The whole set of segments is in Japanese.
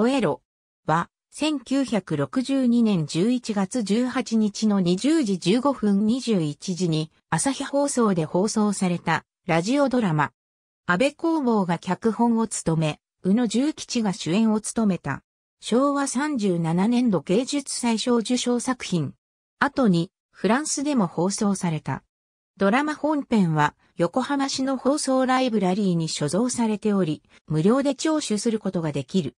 ホエロは、1962年11月18日の20時15分21時に朝日放送で放送されたラジオドラマ。安倍工房が脚本を務め、宇野重吉が主演を務めた。昭和37年度芸術最小受賞作品。後にフランスでも放送された。ドラマ本編は横浜市の放送ライブラリーに所蔵されており、無料で聴取することができる。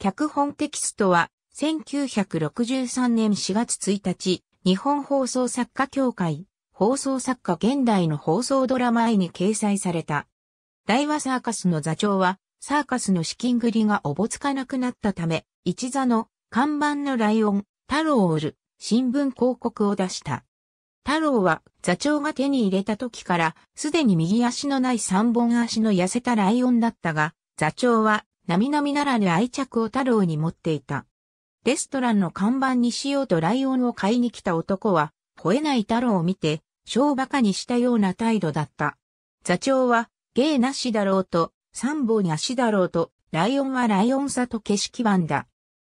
脚本テキストは、1963年4月1日、日本放送作家協会、放送作家現代の放送ドラマ愛に掲載された。大和サーカスの座長は、サーカスの資金繰りがおぼつかなくなったため、一座の看板のライオン、太郎を売る、新聞広告を出した。太郎は座長が手に入れた時から、すでに右足のない三本足の痩せたライオンだったが、座長は並々ならぬ愛着を太郎に持っていた。レストランの看板にしようとライオンを買いに来た男は、吠えない太郎を見て、小馬鹿にしたような態度だった。座長は、芸なしだろうと、三本に足だろうと、ライオンはライオンさと景色版だ。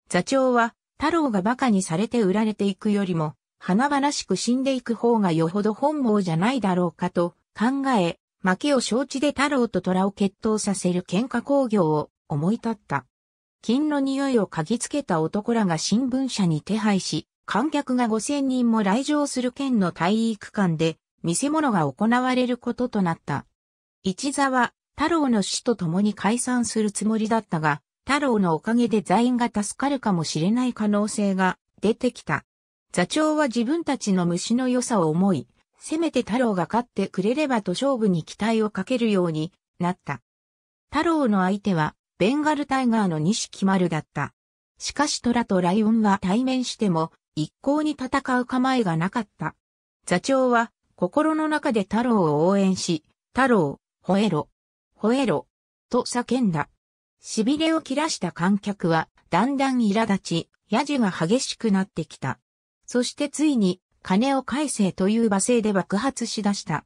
座長は、太郎が馬鹿にされて売られていくよりも、花々しく死んでいく方がよほど本望じゃないだろうかと考え、負けを承知で太郎と虎を決闘させる喧嘩工業を思い立った。金の匂いを嗅ぎつけた男らが新聞社に手配し、観客が5000人も来場する県の体育館で、見せ物が行われることとなった。一座は、太郎の死と共に解散するつもりだったが、太郎のおかげで座員が助かるかもしれない可能性が出てきた。座長は自分たちの虫の良さを思い、せめて太郎が勝ってくれればと勝負に期待をかけるようになった。太郎の相手はベンガルタイガーの木丸だった。しかしトラとライオンは対面しても、一向に戦う構えがなかった。座長は、心の中で太郎を応援し、太郎、吠えろ、吠えろ、と叫んだ。痺れを切らした観客は、だんだん苛立ち、ヤジが激しくなってきた。そしてついに、金を返せという罵声で爆発しだした。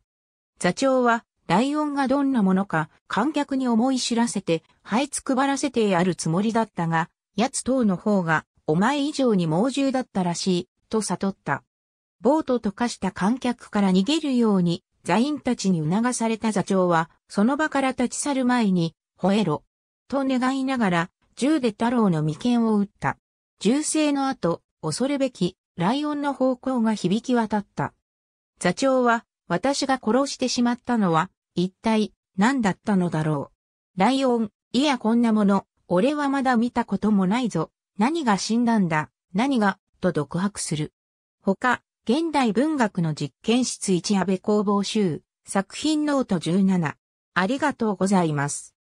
座長は、ライオンがどんなものか観客に思い知らせて這いつくばらせてやるつもりだったが、奴等の方が、お前以上に猛獣だったらしい、と悟った。ボートと化した観客から逃げるように、座員たちに促された座長は、その場から立ち去る前に、吠えろ、と願いながら、銃で太郎の眉間を撃った。銃声の後、恐るべき、ライオンの方向が響き渡った。座長は、私が殺してしまったのは、一体、何だったのだろう。ライオン、いやこんなもの、俺はまだ見たこともないぞ。何が死んだんだ、何が、と独白する。他、現代文学の実験室市安部工房集、作品ノート17。ありがとうございます。